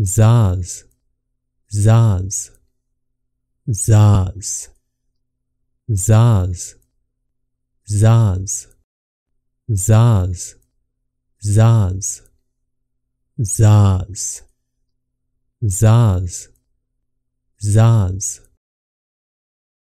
Zaz, Zaz, Zaz, Zaz, Zaz, Zaz, Zaz, Zaz, Zaz, Zaz.